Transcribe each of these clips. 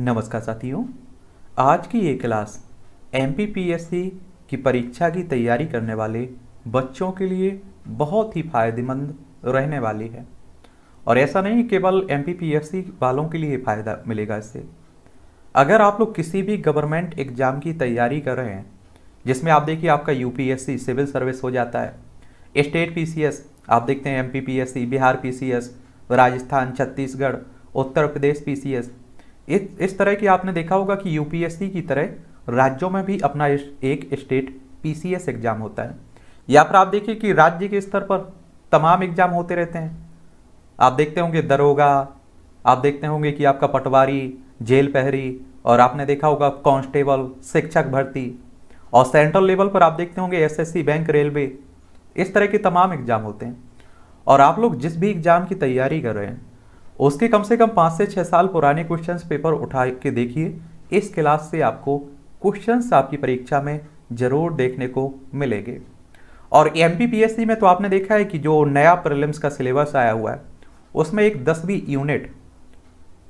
नमस्कार साथियों आज की ये क्लास एम की परीक्षा की तैयारी करने वाले बच्चों के लिए बहुत ही फायदेमंद रहने वाली है और ऐसा नहीं केवल एम वालों के लिए फ़ायदा मिलेगा इससे अगर आप लोग किसी भी गवर्नमेंट एग्ज़ाम की तैयारी कर रहे हैं जिसमें आप देखिए आपका यू सिविल सर्विस हो जाता है स्टेट पी आप देखते हैं M Bihar P Rajasthan Chhattisgarh Uttar Pradesh P इस इस तरह की आपने देखा होगा कि यूपीएससी की तरह राज्यों में भी अपना एक स्टेट पीसीएस एग्जाम होता है या फिर आप देखिए कि राज्य के स्तर पर तमाम एग्जाम होते रहते हैं आप देखते होंगे दरोगा आप देखते होंगे कि आपका पटवारी जेल पहरी और आपने देखा होगा कांस्टेबल शिक्षक भर्ती और सेंट्रल लेवल पर आप देखते होंगे एसएससी बैंक रेलवे इस तरह के तमाम एग्जाम होते हैं और आप लोग जिस भी एग्जाम की तैयारी कर रहे हैं उसके कम से कम पाँच से छः साल पुराने क्वेश्चंस पेपर उठा के देखिए इस क्लास से आपको क्वेश्चंस आपकी परीक्षा में ज़रूर देखने को मिलेंगे और एम में तो आपने देखा है कि जो नया प्रलिम्स का सिलेबस आया हुआ है उसमें एक दसवीं यूनिट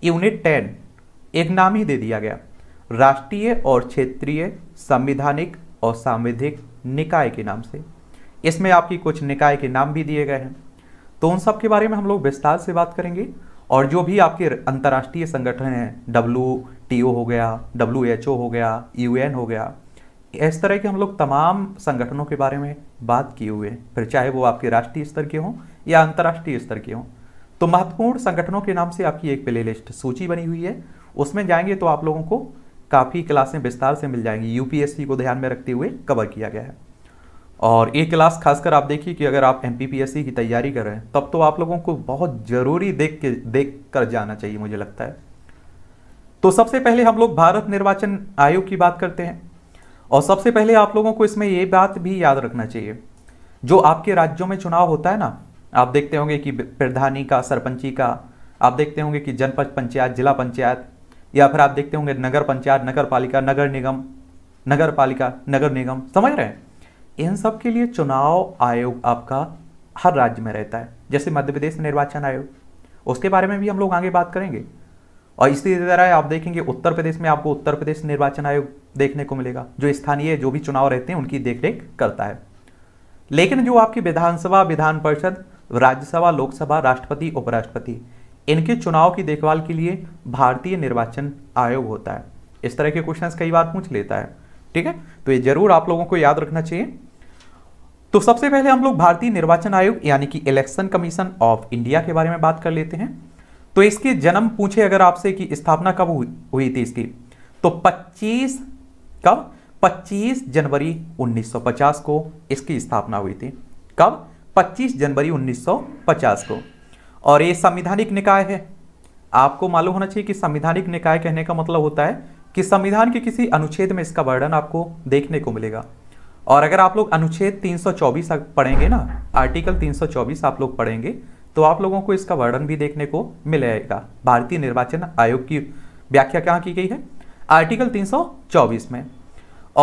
यूनिट टेन एक नाम ही दे दिया गया राष्ट्रीय और क्षेत्रीय संविधानिक और सांविधिक निकाय के नाम से इसमें आपकी कुछ निकाय के नाम भी दिए गए हैं तो उन सब के बारे में हम लोग विस्तार से बात करेंगे और जो भी आपके अंतर्राष्ट्रीय संगठन हैं डब्ल्यू टी ओ हो गया डब्ल्यू एच ओ हो गया यू एन हो गया इस तरह के हम लोग तमाम संगठनों के बारे में बात किए हुए हैं फिर चाहे वो आपके राष्ट्रीय स्तर के हों या अंतर्राष्ट्रीय स्तर के हों तो महत्वपूर्ण संगठनों के नाम से आपकी एक प्ले लिस्ट सूची बनी हुई है उसमें जाएंगे तो आप लोगों को काफ़ी क्लासें विस्तार से मिल जाएंगी यूपीएससी को ध्यान में रखते हुए कवर किया गया है और ये क्लास खासकर आप देखिए कि अगर आप एम की तैयारी कर रहे हैं तब तो आप लोगों को बहुत ज़रूरी देख के देख कर जाना चाहिए मुझे लगता है तो सबसे पहले हम लोग भारत निर्वाचन आयोग की बात करते हैं और सबसे पहले आप लोगों को इसमें ये बात भी याद रखना चाहिए जो आपके राज्यों में चुनाव होता है ना आप देखते होंगे कि प्रधानी का सरपंची का आप देखते होंगे कि जनपद पंचायत जिला पंचायत या फिर आप देखते होंगे नगर पंचायत नगर पालिका नगर निगम नगर पालिका नगर निगम समझ रहे हैं इन सब के लिए चुनाव आयोग आपका हर राज्य में रहता है जैसे मध्य प्रदेश में निर्वाचन आयोग उसके बारे में भी हम लोग आगे बात करेंगे और इसी तरह आप देखेंगे उत्तर प्रदेश में आपको उत्तर प्रदेश निर्वाचन आयोग देखने को मिलेगा जो स्थानीय जो भी चुनाव रहते हैं उनकी देखरेख करता है लेकिन जो आपकी विधानसभा विधान परिषद राज्यसभा लोकसभा राष्ट्रपति उपराष्ट्रपति इनके चुनाव की देखभाल के लिए भारतीय निर्वाचन आयोग होता है इस तरह के क्वेश्चंस कई बार पूछ लेता है ठीक है तो ये जरूर आप लोगों को याद रखना चाहिए तो सबसे पहले हम लोग भारतीय निर्वाचन आयोग यानी कि इलेक्शन कमीशन ऑफ इंडिया के बारे में बात कर लेते हैं तो इसके जन्म पूछे अगर आपसे कि स्थापना कब हुई थी इसकी तो 25 कब 25 जनवरी 1950 को इसकी स्थापना हुई थी कब 25 जनवरी 1950 को और ये संविधानिक निकाय है आपको मालूम होना चाहिए कि संविधानिक निकाय कहने का मतलब होता है कि संविधान के किसी अनुच्छेद में इसका वर्णन आपको देखने को मिलेगा और अगर आप लोग अनुच्छेद 324 पढ़ेंगे ना आर्टिकल 324 आप लोग पढ़ेंगे तो आप लोगों को इसका वर्णन भी देखने को मिलेगा भारतीय निर्वाचन आयोग की व्याख्या कहाँ की गई है आर्टिकल 324 में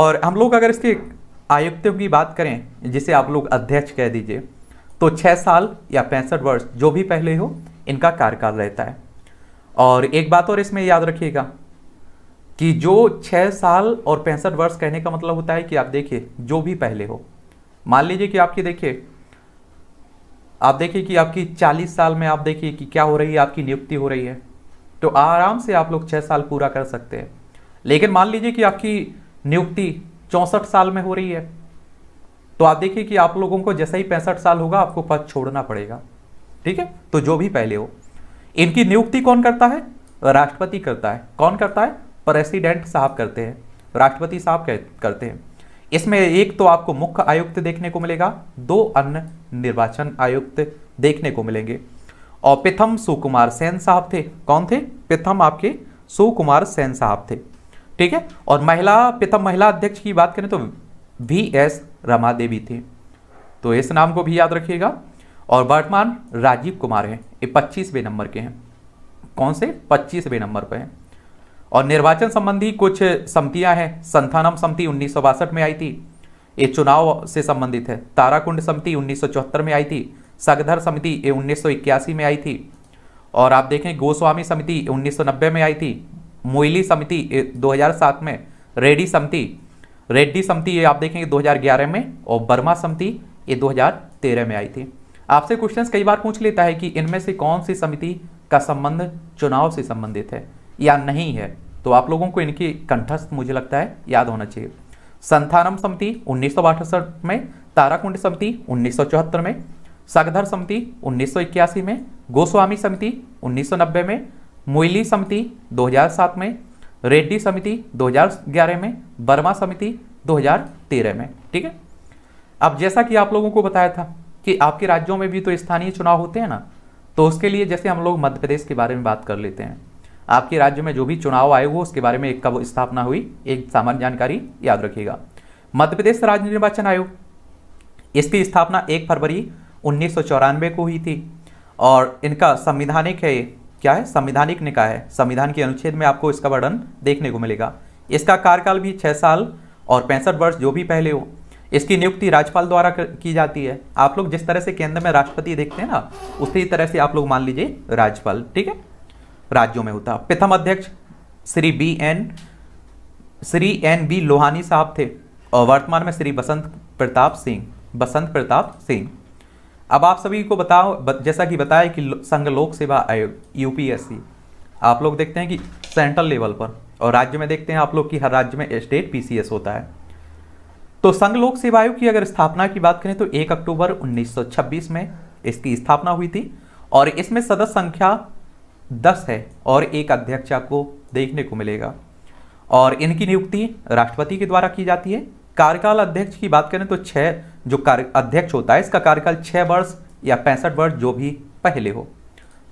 और हम लोग अगर इसके आयुक्तों की बात करें जिसे आप लोग अध्यक्ष कह दीजिए तो छः साल या पैंसठ वर्ष जो भी पहले हो इनका कार्यकाल रहता है और एक बात और इसमें याद रखिएगा कि जो छः साल और पैंसठ वर्ष कहने का मतलब होता है कि आप देखिए जो भी पहले हो मान लीजिए कि आपकी देखिए आप देखिए कि आपकी चालीस साल में आप देखिए कि क्या हो रही है आपकी नियुक्ति हो रही है तो आराम से आप लोग छः साल पूरा कर सकते हैं लेकिन मान लीजिए कि आपकी नियुक्ति चौंसठ साल में हो रही है तो आप देखिए कि आप लोगों को जैसे ही पैंसठ साल होगा आपको पद छोड़ना पड़ेगा ठीक है तो जो भी पहले हो इनकी नियुक्ति कौन करता है राष्ट्रपति करता है कौन करता है प्रेसिडेंट साहब करते हैं राष्ट्रपति साहब करते हैं इसमें एक तो आपको मुख्य आयुक्त देखने को मिलेगा दो अन्य निर्वाचन आयुक्त देखने को मिलेंगे और प्रथम सुकुमार सेन साहब थे कौन थे प्रथम आपके सुकुमार सेन साहब थे ठीक है और महिला प्रथम महिला अध्यक्ष की बात करें तो वी एस रमा देवी थी तो इस नाम को भी याद रखिएगा और वर्तमान राजीव कुमार हैं ये पच्चीसवें नंबर के हैं कौन से पच्चीसवें नंबर पर हैं और निर्वाचन संबंधी कुछ समितियां हैं संथानम समिति उन्नीस में आई थी ये चुनाव से संबंधित है ताराकुंड समिति उन्नीस में आई थी सगधर समिति ये उन्नीस में आई थी और आप देखें गोस्वामी समिति उन्नीस में आई थी मोइली समिति 2007 में रेड्डी समिति रेड्डी समिति ये आप देखेंगे 2011 में और बर्मा समिति ये 2013 में आई थी आपसे क्वेश्चंस कई बार पूछ लेता है कि इनमें से कौन सी समिति का संबंध चुनाव से संबंधित है या नहीं है तो आप लोगों को इनकी कंठस्थ मुझे लगता है याद होना चाहिए संथानम समिति उन्नीस में ताराकुंड समिति उन्नीस में सगधर समिति उन्नीस में गोस्वामी समिति उन्नीस में मोइली समिति 2007 में रेड्डी समिति 2011 में बर्मा समिति 2013 में ठीक है अब जैसा कि आप लोगों को बताया था कि आपके राज्यों में भी तो स्थानीय चुनाव होते हैं ना तो उसके लिए जैसे हम लोग मध्य प्रदेश के बारे में बात कर लेते हैं आपके राज्य में जो भी चुनाव आयोग हो उसके बारे में एक कब स्थापना हुई एक सामान्य जानकारी याद रखिएगा मध्य प्रदेश राज्य निर्वाचन आयोग इसकी स्थापना एक फरवरी उन्नीस को हुई थी और इनका संविधानिक है क्या है संविधानिक निकाय है संविधान के अनुच्छेद में आपको इसका वर्णन देखने को मिलेगा इसका कार्यकाल भी छः साल और पैंसठ वर्ष जो भी पहले हो इसकी नियुक्ति राज्यपाल द्वारा की जाती है आप लोग जिस तरह से केंद्र में राष्ट्रपति देखते हैं ना उसी तरह से आप लोग मान लीजिए राज्यपाल ठीक है राज्यों में होता प्रथम अध्यक्ष Shri B N Shri N B Lohani साहब थे और वर्तमान में श्री बसंत प्रताप सिंह बसंत प्रताप सिंह अब आप सभी को बताओ जैसा कि बताया कि संघ लोक सेवा आयोग यूपीएससी आप लोग देखते हैं कि सेंट्रल लेवल पर और राज्य में देखते हैं आप लोग कि हर राज्य में स्टेट पीसीएस होता है तो संघ लोक सेवा आयोग की अगर स्थापना की बात करें तो 1 अक्टूबर 1926 में इसकी स्थापना हुई थी और इसमें सदस्य संख्या दस है और एक अध्यक्ष आपको देखने को मिलेगा और इनकी नियुक्ति राष्ट्रपति के द्वारा की जाती है कार्यकाल अध्यक्ष की बात करें तो छः जो कार्य अध्यक्ष होता है इसका कार्यकाल छः वर्ष या पैंसठ वर्ष जो भी पहले हो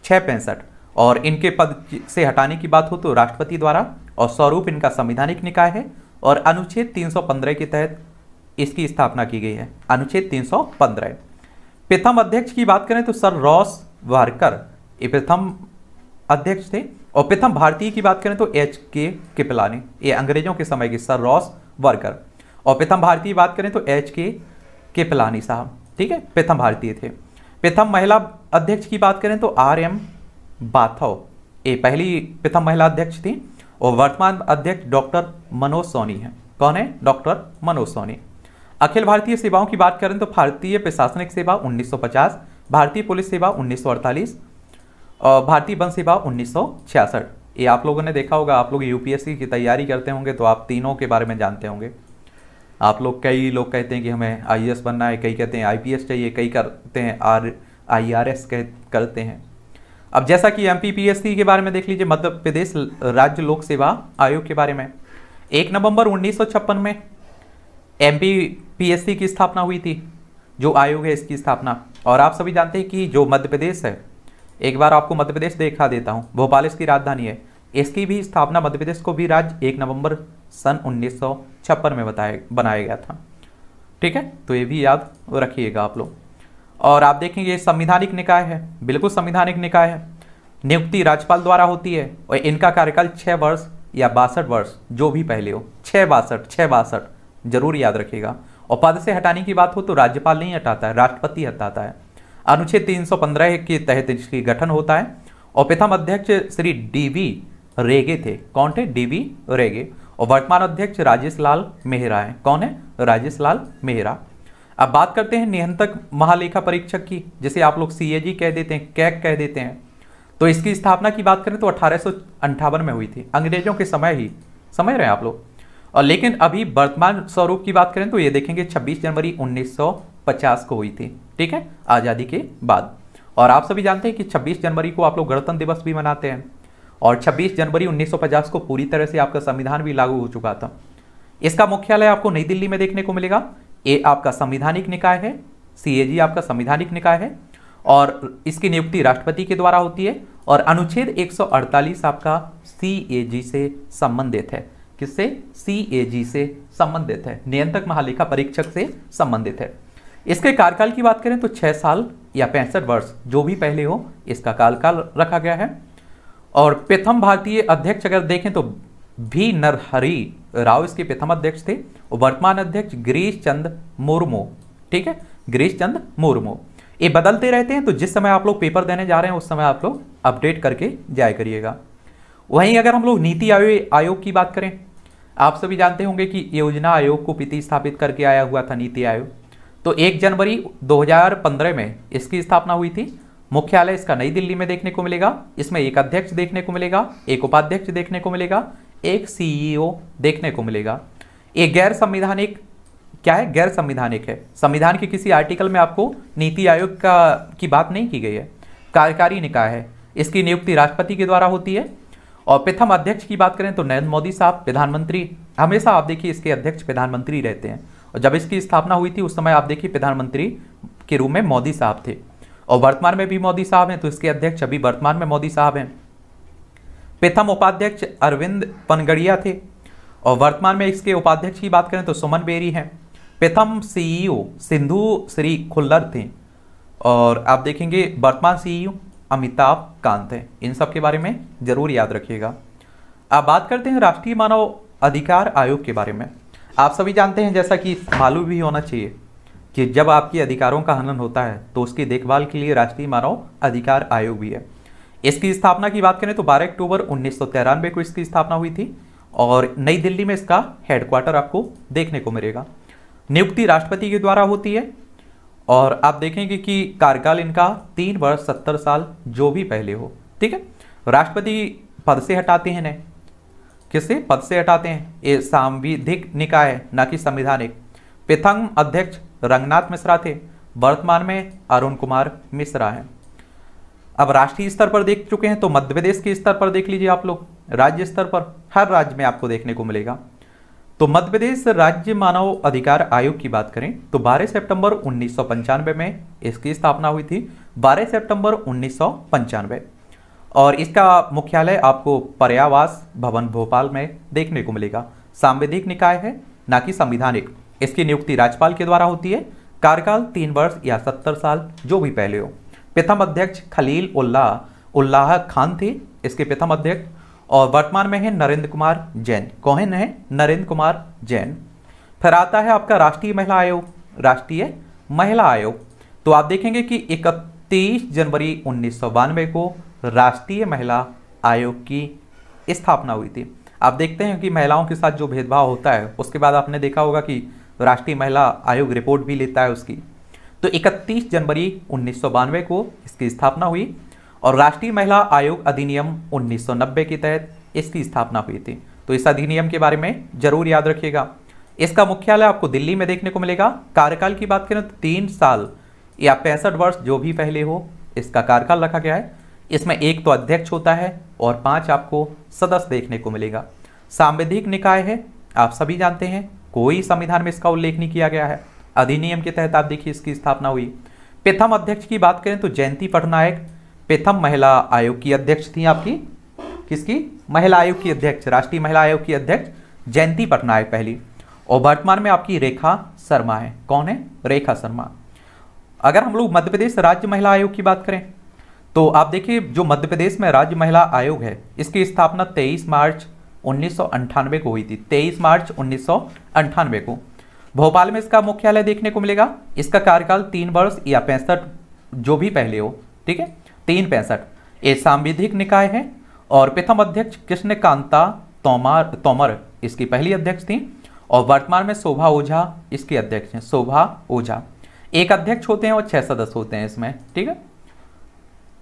छः पैंसठ और इनके पद से हटाने की बात हो तो राष्ट्रपति द्वारा और स्वरूप इनका संवैधानिक निकाय है और अनुच्छेद 315 के तहत इसकी स्थापना की गई है अनुच्छेद 315 प्रथम अध्यक्ष की बात करें तो सर रॉस वारकर प्रथम अध्यक्ष थे और प्रथम भारतीय की बात करें तो एच के किपला ने ये अंग्रेजों के समय के सर रॉस वर्कर और प्रथम भारतीय बात करें तो एच के किपलानी साहब ठीक है प्रथम भारतीय थे प्रथम महिला अध्यक्ष की बात करें तो आर एम बाथव ये पहली प्रथम महिला अध्यक्ष थी और वर्तमान अध्यक्ष डॉक्टर मनोज सोनी हैं कौन है डॉक्टर मनोज सोनी अखिल भारतीय सेवाओं की बात करें तो भारतीय प्रशासनिक सेवा 1950 भारतीय पुलिस सेवा 1948 भारतीय वन सेवा उन्नीस ये आप लोगों ने देखा होगा आप लोग यूपीएससी की तैयारी करते होंगे तो आप तीनों के बारे में जानते होंगे आप लोग कई लोग कहते हैं कि हमें आई e बनना है कई कहते हैं आई चाहिए कई करते हैं आर आई आर एस करते हैं अब जैसा कि एम के बारे में देख लीजिए मध्य प्रदेश राज्य लोक सेवा आयोग के बारे में एक नवंबर उन्नीस में एम की स्थापना हुई थी जो आयोग है इसकी स्थापना और आप सभी जानते हैं कि जो मध्य प्रदेश है एक बार आपको मध्य प्रदेश देखा देता हूँ भोपाल इसकी राजधानी है इसकी भी स्थापना मध्य प्रदेश को भी राज्य एक नवंबर सन उन्नीस में बताया बनाया गया था ठीक है तो ये भी याद रखिएगा आप लोग और आप देखेंगे संविधानिक निकाय है बिल्कुल संविधानिक निकाय है नियुक्ति राज्यपाल द्वारा होती है और इनका कार्यकाल छः वर्ष या बासठ वर्ष जो भी पहले हो छः बासठ छः बासठ जरूर याद रखिएगा और पद से हटाने की बात हो तो राज्यपाल नहीं हटाता है राष्ट्रपति हटाता है अनुच्छेद 315 के तहत इसकी गठन होता है और प्रथम अध्यक्ष श्री डीवी रेगे थे कौन थे डीवी रेगे और वर्तमान अध्यक्ष राजेश लाल मेहरा है कौन है राजेश लाल मेहरा अब बात करते हैं नियंत्रक महालेखा परीक्षक की जिसे आप लोग सी कह देते हैं कैक कह देते हैं तो इसकी स्थापना की बात करें तो अठारह में हुई थी अंग्रेजों के समय ही समझ रहे हैं आप लोग और लेकिन अभी वर्तमान स्वरूप की बात करें तो ये देखेंगे 26 जनवरी पचास को हुई थी ठीक है आज़ादी के बाद और आप सभी जानते हैं कि 26 जनवरी को आप लोग गणतंत्र दिवस भी मनाते हैं और 26 जनवरी 1950 को पूरी तरह से आपका संविधान भी लागू हो चुका था इसका मुख्यालय आपको नई दिल्ली में देखने को मिलेगा ए आपका संविधानिक निकाय है सी आपका संविधानिक निकाय है और इसकी नियुक्ति राष्ट्रपति के द्वारा होती है और अनुच्छेद 148 आपका सी से संबंधित है किससे सी से संबंधित है नियंत्रक महालेखा परीक्षक से संबंधित है इसके कार्यकाल की बात करें तो छः साल या पैंसठ वर्ष जो भी पहले हो इसका कार्यकाल रखा गया है और प्रथम भारतीय अध्यक्ष अगर देखें तो भी नरहरी राव इसके प्रथम अध्यक्ष थे और वर्तमान अध्यक्ष गिरीश चंद मुर्मू ठीक है गिरीश चंद मुर्मू ये बदलते रहते हैं तो जिस समय आप लोग पेपर देने जा रहे हैं उस समय आप लोग अपडेट करके जाया करिएगा वहीं अगर हम लोग नीति आयोग आयोग की बात करें आप सभी जानते होंगे कि योजना आयोग को प्रतिस्थापित करके आया हुआ था नीति आयोग तो 1 जनवरी 2015 में इसकी स्थापना हुई थी मुख्यालय इसका नई दिल्ली में देखने को मिलेगा इसमें एक अध्यक्ष देखने को मिलेगा एक उपाध्यक्ष देखने को मिलेगा एक सीईओ e देखने को मिलेगा एक गैर संविधानिक क्या है गैर संविधानिक है संविधान के किसी आर्टिकल में आपको नीति आयोग का की बात नहीं की गई है कार्यकारी निकाय है इसकी नियुक्ति राष्ट्रपति के द्वारा होती है और प्रथम अध्यक्ष की बात करें तो नरेंद्र मोदी साहब प्रधानमंत्री हमेशा आप देखिए इसके अध्यक्ष प्रधानमंत्री रहते हैं और जब इसकी स्थापना हुई थी उस समय आप देखिए प्रधानमंत्री के रूप में मोदी साहब थे और वर्तमान में भी मोदी साहब हैं तो इसके अध्यक्ष अभी वर्तमान में मोदी साहब हैं प्रथम उपाध्यक्ष अरविंद पनगड़िया थे और वर्तमान में इसके उपाध्यक्ष की बात करें तो सुमन बेरी हैं प्रथम सीईओ e सिंधु श्री खुल्लर थे और आप देखेंगे वर्तमान सीईओ e अमिताभ कांत हैं इन सब के बारे में जरूर याद रखिएगा अब बात करते हैं राष्ट्रीय मानव अधिकार आयोग के बारे में आप सभी जानते हैं जैसा कि मालूम भी होना चाहिए कि जब आपके अधिकारों का हनन होता है तो उसकी देखभाल के लिए राष्ट्रीय मानव अधिकार आयोग भी है इसकी स्थापना की बात करें तो 12 अक्टूबर उन्नीस को इसकी स्थापना हुई थी और नई दिल्ली में इसका हेडक्वार्टर आपको देखने को मिलेगा नियुक्ति राष्ट्रपति के द्वारा होती है और आप देखेंगे कि कार्यकाल इनका तीन वर्ष सत्तर साल जो भी पहले हो ठीक है राष्ट्रपति पद से हटाते हैं इन्हें किसी पद से हटाते हैं ये सांविधिक निकाय है न कि संविधानिक पिथंग अध्यक्ष रंगनाथ मिश्रा थे वर्तमान में अरुण कुमार मिश्रा हैं अब राष्ट्रीय स्तर पर देख चुके हैं तो मध्य प्रदेश के स्तर पर देख लीजिए आप लोग राज्य स्तर पर हर राज्य में आपको देखने को मिलेगा तो मध्य प्रदेश राज्य मानव अधिकार आयोग की बात करें तो 12 सितंबर उन्नीस में इसकी स्थापना हुई थी 12 सितंबर उन्नीस और इसका मुख्यालय आपको पर्यावास भवन भोपाल में देखने को मिलेगा सांविधिक निकाय है ना कि संविधानिक इसकी नियुक्ति राज्यपाल के द्वारा होती है कार्यकाल तीन वर्ष या सत्तर साल जो भी पहले हो प्रथम अध्यक्ष खलील उल्लाह उल्लाह खान थे इसके प्रथम अध्यक्ष और वर्तमान में है नरेंद्र कुमार जैन कौन है नरेंद्र कुमार जैन फिर आता है आपका राष्ट्रीय महिला आयोग राष्ट्रीय महिला आयोग तो आप देखेंगे कि इकतीस जनवरी उन्नीस को राष्ट्रीय महिला आयोग की स्थापना हुई थी आप देखते हैं कि महिलाओं के साथ जो भेदभाव होता है उसके बाद आपने देखा होगा कि राष्ट्रीय महिला आयोग रिपोर्ट भी लेता है उसकी तो 31 जनवरी उन्नीस को इसकी स्थापना हुई और राष्ट्रीय महिला आयोग अधिनियम 1990 के तहत इसकी स्थापना हुई थी तो इस अधिनियम के बारे में जरूर याद रखिएगा इसका मुख्यालय आपको दिल्ली में देखने को मिलेगा कार्यकाल की बात करें तो तीन साल या पैंसठ वर्ष जो भी पहले हो इसका कार्यकाल रखा गया है इसमें एक तो अध्यक्ष होता है और पांच आपको सदस्य देखने को मिलेगा सांविधिक निकाय है आप सभी जानते हैं कोई संविधान में इसका उल्लेख नहीं किया गया है अधिनियम के तहत आप देखिए इसकी स्थापना हुई प्रथम अध्यक्ष की बात करें तो जयंती पटनायक प्रथम महिला आयोग की अध्यक्ष थी आपकी किसकी महिला आयोग की अध्यक्ष राष्ट्रीय महिला आयोग की अध्यक्ष जयंती पटनायक पहली और वर्तमान में आपकी रेखा शर्मा है कौन है रेखा शर्मा अगर हम लोग मध्य प्रदेश राज्य महिला आयोग की बात करें तो आप देखिए जो मध्य प्रदेश में राज्य महिला आयोग है इसकी स्थापना 23 मार्च उन्नीस को हुई थी 23 मार्च उन्नीस को भोपाल में इसका मुख्यालय देखने को मिलेगा इसका कार्यकाल तीन वर्ष या पैंसठ जो भी पहले हो ठीक है तीन पैंसठ ये सांविधिक निकाय है और प्रथम अध्यक्ष कृष्ण कांता तोमर तोमर इसकी पहली अध्यक्ष थी और वर्तमान में शोभा ओझा इसके अध्यक्ष हैं शोभा ओझा एक अध्यक्ष होते हैं और छह सदस्य होते हैं इसमें ठीक है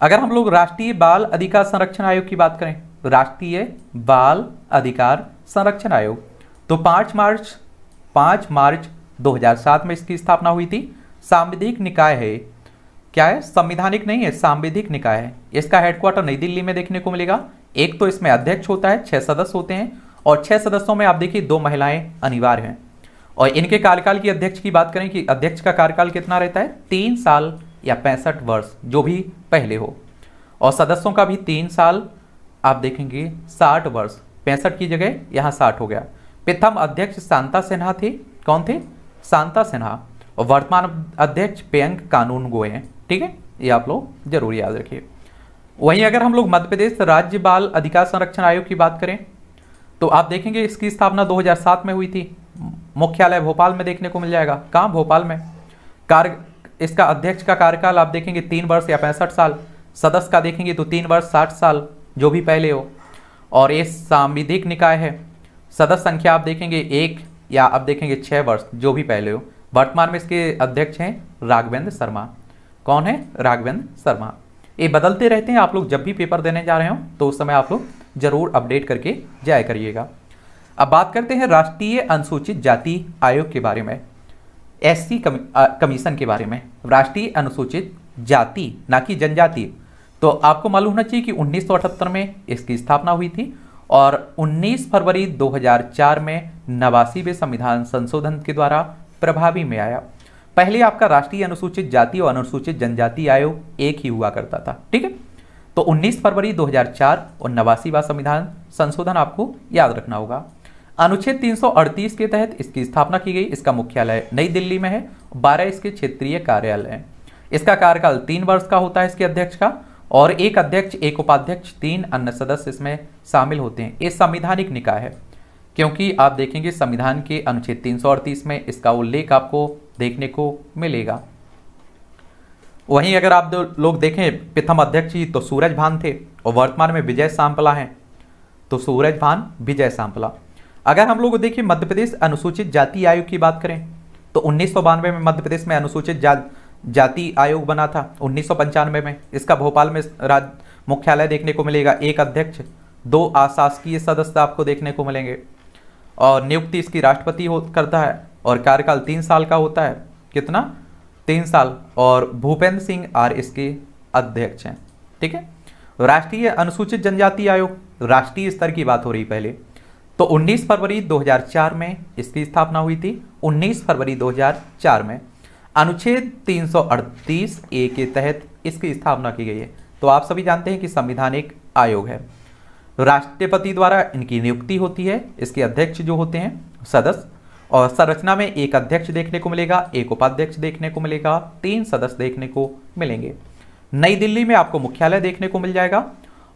अगर हम लोग राष्ट्रीय बाल अधिकार संरक्षण आयोग की बात करें तो राष्ट्रीय बाल अधिकार संरक्षण आयोग तो पांच मार्च पांच मार्च 2007 में इसकी स्थापना हुई थी सांविधिक निकाय है क्या है संविधानिक नहीं है सांविधिक निकाय है इसका हेडक्वार्टर नई दिल्ली में देखने को मिलेगा एक तो इसमें अध्यक्ष होता है छह सदस्य होते हैं और छह सदस्यों में आप देखिए दो महिलाएं अनिवार्य हैं और इनके कार्यकाल की अध्यक्ष की बात करें कि अध्यक्ष का कार्यकाल कितना रहता है तीन साल या पैंसठ वर्ष जो भी पहले हो और सदस्यों का भी तीन साल आप देखेंगे साठ वर्ष पैंसठ की जगह यहाँ साठ हो गया प्रथम अध्यक्ष शांता सिन्हा थे कौन थे शांता सिन्हा और वर्तमान अध्यक्ष पेयंक कानून गोए हैं ठीक है ये आप लोग जरूर याद रखिए वहीं अगर हम लोग मध्य प्रदेश राज्य बाल अधिकार संरक्षण आयोग की बात करें तो आप देखेंगे इसकी स्थापना 2007 में हुई थी मुख्यालय भोपाल में देखने को मिल जाएगा कहाँ भोपाल में कार्य इसका अध्यक्ष का कार्यकाल आप देखेंगे तीन वर्ष या पैंसठ साल सदस्य का देखेंगे तो तीन वर्ष साठ साल जो भी पहले हो और ये सांविधिक निकाय है सदस्य संख्या आप देखेंगे एक या आप देखेंगे छः वर्ष जो भी पहले हो वर्तमान में इसके अध्यक्ष हैं राघवेंद्र शर्मा कौन है राघवेंद्र शर्मा ये बदलते रहते हैं आप लोग जब भी पेपर देने जा रहे हो तो उस समय आप लोग जरूर अपडेट करके जाया करिएगा अब बात करते हैं राष्ट्रीय अनुसूचित जाति आयोग के बारे में एससी कमीशन के बारे में राष्ट्रीय अनुसूचित जाति ना कि जनजाति तो आपको मालूम होना चाहिए कि उन्नीस में इसकी स्थापना हुई थी और 19 फरवरी 2004 में नवासीवें संविधान संशोधन के द्वारा प्रभावी में आया पहले आपका राष्ट्रीय अनुसूचित जाति और अनुसूचित जनजाति आयोग एक ही हुआ करता था ठीक है तो 19 फरवरी 2004 और नवासीवा संविधान संशोधन आपको याद रखना होगा अनुच्छेद 338 के तहत इसकी स्थापना की गई इसका मुख्यालय नई दिल्ली में है बारह इसके क्षेत्रीय कार्यालय इसका कार्यकाल तीन वर्ष का होता है इसके अध्यक्ष का और एक अध्यक्ष एक उपाध्यक्ष तीन अन्य सदस्य इसमें शामिल होते हैं ये संविधानिक निकाय है क्योंकि आप देखेंगे संविधान के अनुच्छेद तीन में इसका उल्लेख आपको देखने को मिलेगा वहीं अगर आप लोग देखें प्रथम अध्यक्ष जी तो सूरज भान थे और वर्तमान में विजय सांपला हैं तो सूरज भान विजय सांपला अगर हम लोग देखिए मध्य प्रदेश अनुसूचित जाति आयोग की बात करें तो उन्नीस में मध्य प्रदेश में अनुसूचित जा, जाति आयोग बना था उन्नीस में इसका भोपाल में राज मुख्यालय देखने को मिलेगा एक अध्यक्ष दो अशासकीय सदस्य आपको देखने को मिलेंगे और नियुक्ति इसकी राष्ट्रपति करता है और कार्यकाल तीन साल का होता है कितना तीन साल और भूपेंद्र सिंह आर इसके अध्यक्ष हैं ठीक है राष्ट्रीय अनुसूचित जनजाति आयोग राष्ट्रीय स्तर की बात हो रही पहले तो 19 फरवरी 2004 में इसकी स्थापना हुई थी 19 फरवरी 2004 में अनुच्छेद 338 ए के तहत इसकी स्थापना की गई है तो आप सभी जानते हैं कि संविधान एक आयोग है राष्ट्रपति द्वारा इनकी नियुक्ति होती है इसके अध्यक्ष जो होते हैं सदस्य और संरचना में एक अध्यक्ष देखने को मिलेगा एक उपाध्यक्ष देखने को मिलेगा तीन सदस्य देखने को मिलेंगे नई दिल्ली में आपको मुख्यालय देखने को मिल जाएगा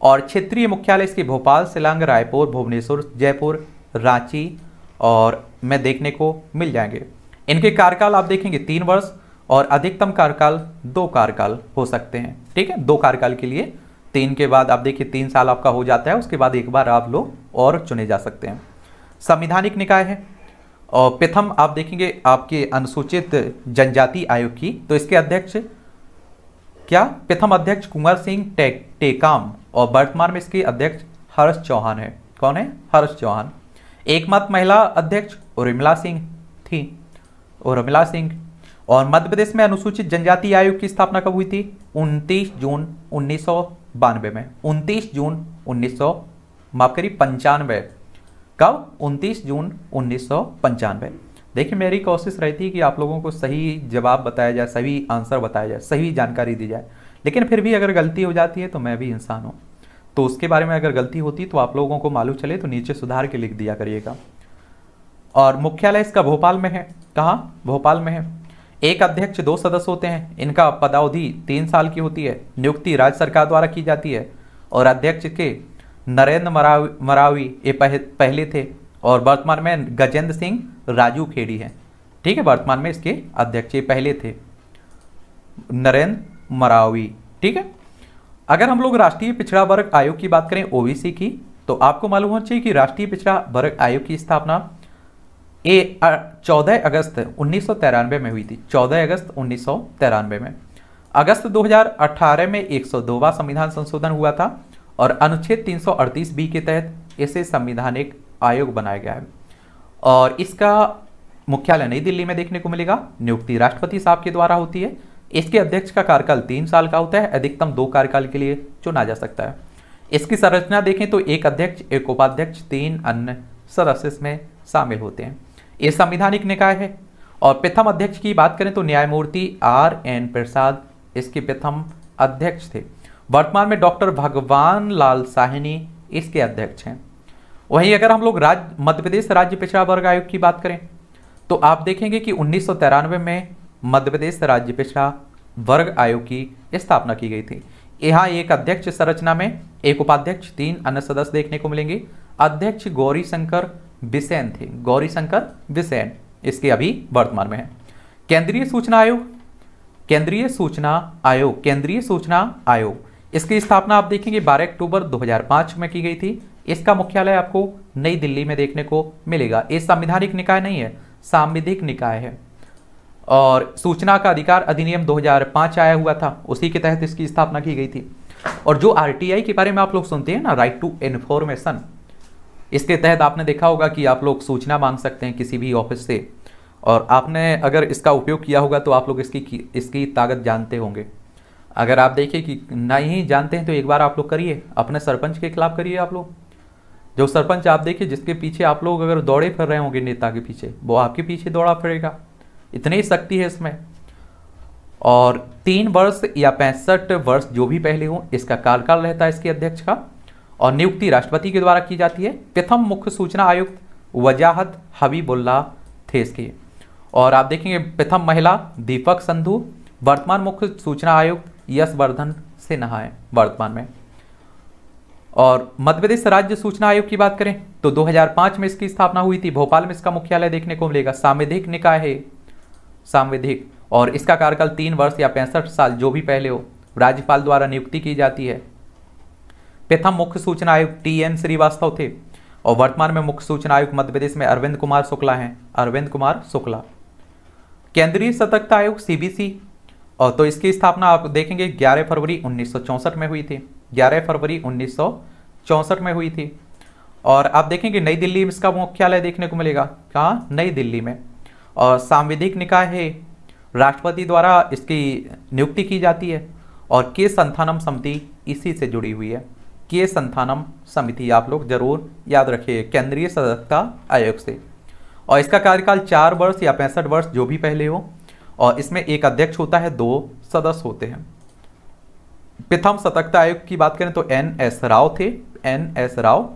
और क्षेत्रीय मुख्यालय इसके भोपाल सिलांग रायपुर भुवनेश्वर जयपुर रांची और में देखने को मिल जाएंगे इनके कार्यकाल आप देखेंगे तीन वर्ष और अधिकतम कार्यकाल दो कार्यकाल हो सकते हैं ठीक है दो कार्यकाल के लिए तीन के बाद आप देखिए तीन साल आपका हो जाता है उसके बाद एक बार आप लोग और चुने जा सकते हैं संविधानिक निकाय है और प्रथम आप देखेंगे आपके अनुसूचित जनजाति आयोग की तो इसके अध्यक्ष क्या प्रथम अध्यक्ष कुंवर सिंह टेकाम और वर्तमान में इसके अध्यक्ष हर्ष चौहान है कौन है हर्ष चौहान एकमात्र महिला अध्यक्ष उर्मिला सिंह थी उर्मिला सिंह और मध्य प्रदेश में अनुसूचित जनजाति आयोग की स्थापना कब हुई थी 29 जून उन्नीस में 29 जून उन्नीस माफ करिए पंचानवे कब 29 जून उन्नीस देखिए मेरी कोशिश रहती है कि आप लोगों को सही जवाब बताया जाए सही आंसर बताया जाए सही जानकारी दी जाए लेकिन फिर भी अगर गलती हो जाती है तो मैं भी इंसान हूँ तो उसके बारे में अगर गलती होती तो आप लोगों को मालूम चले तो नीचे सुधार के लिख दिया करिएगा और मुख्यालय इसका भोपाल में है कहाँ भोपाल में है एक अध्यक्ष दो सदस्य होते हैं इनका पदावधि तीन साल की होती है नियुक्ति राज्य सरकार द्वारा की जाती है और अध्यक्ष के नरेंद्र मरावी मरावी ये पहले थे और वर्तमान में गजेंद्र सिंह राजू खेड़ी हैं ठीक है वर्तमान में इसके अध्यक्ष पहले थे नरेंद्र मरावी ठीक है अगर हम लोग राष्ट्रीय पिछड़ा वर्ग आयोग की बात करें ओबीसी की तो आपको मालूम होना चाहिए कि राष्ट्रीय पिछड़ा वर्ग आयोग की स्थापना ए चौदह अगस्त उन्नीस में हुई थी 14 अगस्त उन्नीस में अगस्त 2018 में 102वां संविधान संशोधन हुआ था और अनुच्छेद 338 बी के तहत इसे संविधानिक आयोग बनाया गया है और इसका मुख्यालय नई दिल्ली में देखने को मिलेगा नियुक्ति राष्ट्रपति साहब के द्वारा होती है इसके अध्यक्ष का कार्यकाल तीन साल का होता है अधिकतम दो कार्यकाल के लिए चुना जा सकता है इसकी संरचना देखें तो एक अध्यक्ष एक उपाध्यक्ष तीन अन्य सदस्य इसमें शामिल होते हैं ये संविधानिक निकाय है और प्रथम अध्यक्ष की बात करें तो न्यायमूर्ति आर एन प्रसाद इसके प्रथम अध्यक्ष थे वर्तमान में डॉक्टर भगवान लाल साहिनी इसके अध्यक्ष हैं वहीं अगर हम लोग राज्य मध्य प्रदेश राज्य पिछड़ा वर्ग आयोग की बात करें तो आप देखेंगे कि उन्नीस में मध्य प्रदेश राज्य पिछड़ा वर्ग आयोग की स्थापना की गई थी यहाँ एक अध्यक्ष संरचना में एक उपाध्यक्ष तीन अन्य सदस्य देखने को मिलेंगे अध्यक्ष गौरी शंकर बिसेन थे गौरी शंकर बिसेन इसके अभी वर्तमान में है केंद्रीय सूचना आयोग केंद्रीय सूचना आयोग केंद्रीय सूचना आयोग इसकी स्थापना आप देखेंगे 12 अक्टूबर 2005 में की गई थी इसका मुख्यालय आपको नई दिल्ली में देखने को मिलेगा ये संविधानिक निकाय नहीं है सांविधिक निकाय है और सूचना का अधिकार अधिनियम 2005 आया हुआ था उसी के तहत इसकी स्थापना की गई थी और जो आर के बारे में आप लोग सुनते हैं ना राइट टू इन्फॉर्मेशन इसके तहत आपने देखा होगा कि आप लोग सूचना मांग सकते हैं किसी भी ऑफिस से और आपने अगर इसका उपयोग किया होगा तो आप लोग इसकी इसकी ताकत जानते होंगे अगर आप देखिए कि नहीं जानते हैं तो एक बार आप लोग करिए अपने सरपंच के खिलाफ करिए आप लोग जो सरपंच आप देखिए जिसके पीछे आप लोग अगर दौड़े फिर रहे होंगे नेता के पीछे वो आपके पीछे दौड़ा फिरेगा इतनी शक्ति है इसमें और तीन वर्ष या पैंसठ वर्ष जो भी पहले हो इसका कार्यकाल रहता है इसके अध्यक्ष का और नियुक्ति राष्ट्रपति के द्वारा की जाती है प्रथम मुख्य सूचना आयुक्त वजाहत हबीबुल्ला थे इसके और आप देखेंगे प्रथम महिला दीपक संधू वर्तमान मुख्य सूचना आयुक्त यशवर्धन सिन्हा है वर्तमान में और मध्य प्रदेश राज्य सूचना आयोग की बात करें तो 2005 में इसकी स्थापना हुई थी भोपाल में इसका मुख्यालय देखने को मिलेगा सांविधिक निकाय है सांविधिक और इसका कार्यकाल तीन वर्ष या पैंसठ साल जो भी पहले हो राज्यपाल द्वारा नियुक्ति की जाती है प्रथम मुख्य सूचना आयुक्त टी एन श्रीवास्तव थे और वर्तमान में मुख्य सूचना आयुक्त मध्य प्रदेश में अरविंद कुमार शुक्ला हैं अरविंद कुमार शुक्ला केंद्रीय सतर्कता आयोग सीबीसी और तो इसकी स्थापना आप देखेंगे 11 फरवरी उन्नीस में हुई थी 11 फरवरी उन्नीस में हुई थी और आप देखेंगे नई दिल्ली में इसका मुख्यालय देखने को मिलेगा कहाँ नई दिल्ली में और सांविधिक निकाय है राष्ट्रपति द्वारा इसकी नियुक्ति की जाती है और के संथानम समिति इसी से जुड़ी हुई है के संथानम समिति आप लोग जरूर याद रखिए केंद्रीय सदस्यता आयोग से और इसका कार्यकाल चार वर्ष या पैंसठ वर्ष जो भी पहले हो और इसमें एक अध्यक्ष होता है दो सदस्य होते हैं प्रथम सतर्कता आयोग की बात करें तो एन एस राव थे एन एस राव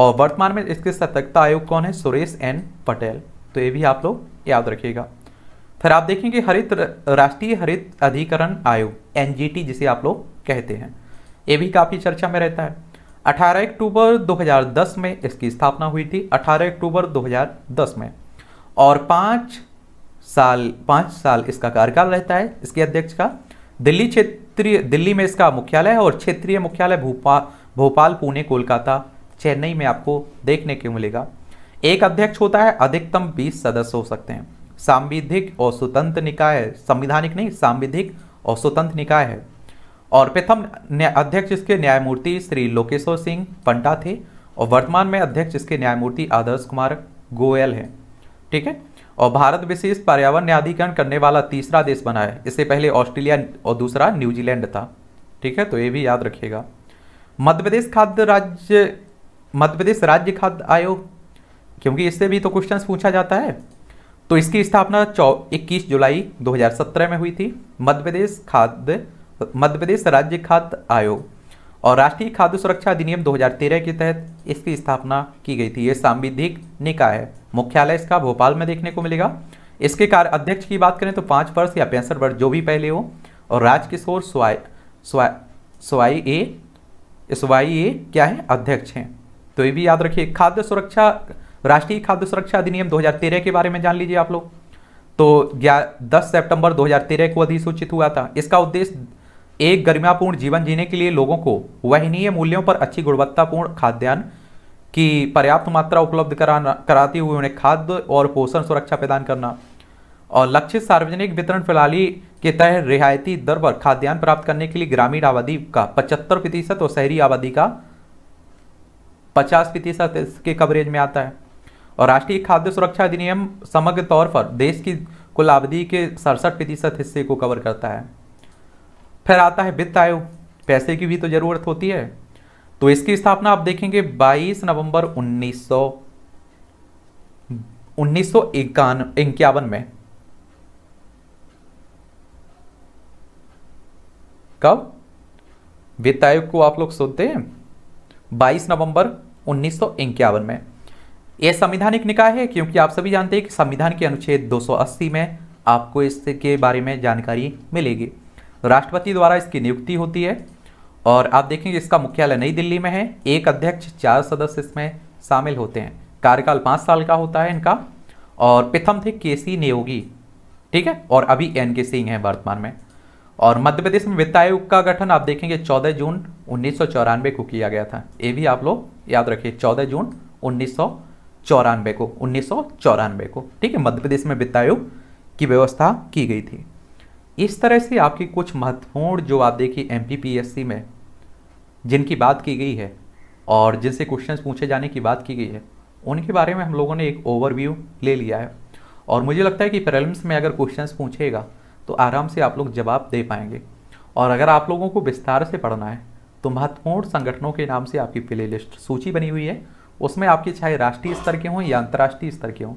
और वर्तमान में इसके सतर्कता आयोग कौन है सुरेश एन पटेल तो ये भी आप लोग याद रखिएगा फिर आप देखेंगे हरित राष्ट्रीय हरित अधिकरण आयोग एन जिसे आप लोग कहते हैं ये भी काफ़ी चर्चा में रहता है 18 अक्टूबर 2010 में इसकी स्थापना हुई थी 18 अक्टूबर 2010 में और पाँच साल पाँच साल इसका कार्यकाल रहता है इसके अध्यक्ष का दिल्ली क्षेत्र क्षेत्रीय दिल्ली में इसका मुख्यालय है और क्षेत्रीय मुख्यालय भोपाल भोपाल पुणे कोलकाता चेन्नई में आपको देखने को मिलेगा एक अध्यक्ष होता है अधिकतम 20 सदस्य हो सकते हैं सांविधिक और स्वतंत्र निकाय संविधानिक नहीं सांविधिक और स्वतंत्र निकाय है और प्रथम अध्यक्ष इसके न्यायमूर्ति श्री लोकेश्वर सिंह पंटा थे और वर्तमान में अध्यक्ष इसके न्यायमूर्ति आदर्श कुमार गोयल हैं ठीक है और भारत विशेष पर्यावरण न्यायाधिकरण करने वाला तीसरा देश बना है इससे पहले ऑस्ट्रेलिया और दूसरा न्यूजीलैंड था ठीक है तो ये भी याद रखिएगा मध्य प्रदेश खाद्य राज्य मध्य प्रदेश राज्य खाद्य आयोग क्योंकि इससे भी तो क्वेश्चन पूछा जाता है तो इसकी स्थापना चौ इक्कीस जुलाई 2017 में हुई थी मध्य प्रदेश खाद्य मध्य प्रदेश राज्य खाद्य आयोग और राष्ट्रीय खाद्य सुरक्षा अधिनियम 2013 के तहत इसकी स्थापना की गई थी ये सांविधिक निकाय है मुख्यालय इसका भोपाल में देखने को मिलेगा इसके कार्य अध्यक्ष की बात करें तो पाँच वर्ष या पैंसठ वर्ष जो भी पहले हो और राजकिशोर स्वाई स्वाई ए स्वाई ए क्या है अध्यक्ष हैं तो ये भी याद रखिए खाद्य सुरक्षा राष्ट्रीय खाद्य सुरक्षा अधिनियम 2013 के बारे में जान लीजिए आप लोग तो 10 दस 2013 को अधिसूचित हुआ था इसका उद्देश्य एक गर्मियापूर्ण जीवन जीने के लिए लोगों को वहनीय मूल्यों पर अच्छी गुणवत्तापूर्ण खाद्यान्न की पर्याप्त मात्रा उपलब्ध कराना कराते हुए उन्हें खाद्य और पोषण सुरक्षा प्रदान करना और लक्षित सार्वजनिक वितरण प्रणाली के तहत रियायती दर पर खाद्यान्न प्राप्त करने के लिए ग्रामीण आबादी का पचहत्तर प्रतिशत और शहरी आबादी का पचास प्रतिशत इसके कवरेज में आता है और राष्ट्रीय खाद्य सुरक्षा अधिनियम समग्र तौर पर देश की कुल आबादी के सड़सठ प्रतिशत हिस्से को कवर करता है फिर आता है वित्त आयोग पैसे की भी तो ज़रूरत होती है तो इसकी स्थापना आप देखेंगे 22 नवंबर उन्नीस सौ उन्नीस सौ इक्यावन में कब वित्त आयोग को आप लोग सुनते हैं 22 नवंबर उन्नीस में यह संविधानिक निकाय है क्योंकि आप सभी जानते हैं कि संविधान के अनुच्छेद 280 में आपको इसके बारे में जानकारी मिलेगी राष्ट्रपति द्वारा इसकी नियुक्ति होती है और आप देखेंगे इसका मुख्यालय नई दिल्ली में है एक अध्यक्ष चार सदस्य इसमें शामिल होते हैं कार्यकाल पाँच साल का होता है इनका और प्रथम थे के सी नियोगी ठीक है और अभी एन के सिंह हैं वर्तमान में और मध्य प्रदेश में वित्त आयोग का गठन आप देखेंगे 14 जून उन्नीस को किया गया था ये भी आप लोग याद रखिए 14 जून उन्नीस को उन्नीस को ठीक है मध्य प्रदेश में वित्त आयोग की व्यवस्था की गई थी इस तरह से आपकी कुछ महत्वपूर्ण जो आप देखिए एम में जिनकी बात की गई है और जिनसे क्वेश्चन पूछे जाने की बात की गई है उनके बारे में हम लोगों ने एक ओवरव्यू ले लिया है और मुझे लगता है कि प्रेलम्स में अगर क्वेश्चन पूछेगा तो आराम से आप लोग जवाब दे पाएंगे और अगर आप लोगों को विस्तार से पढ़ना है तो महत्वपूर्ण संगठनों के नाम से आपकी प्ले सूची बनी हुई है उसमें आपके चाहे राष्ट्रीय स्तर के हों या अंतर्राष्ट्रीय स्तर के हों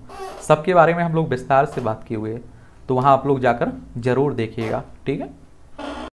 सबके बारे में हम लोग विस्तार से बात किए हुए हैं तो वहाँ आप लोग जाकर ज़रूर देखिएगा ठीक है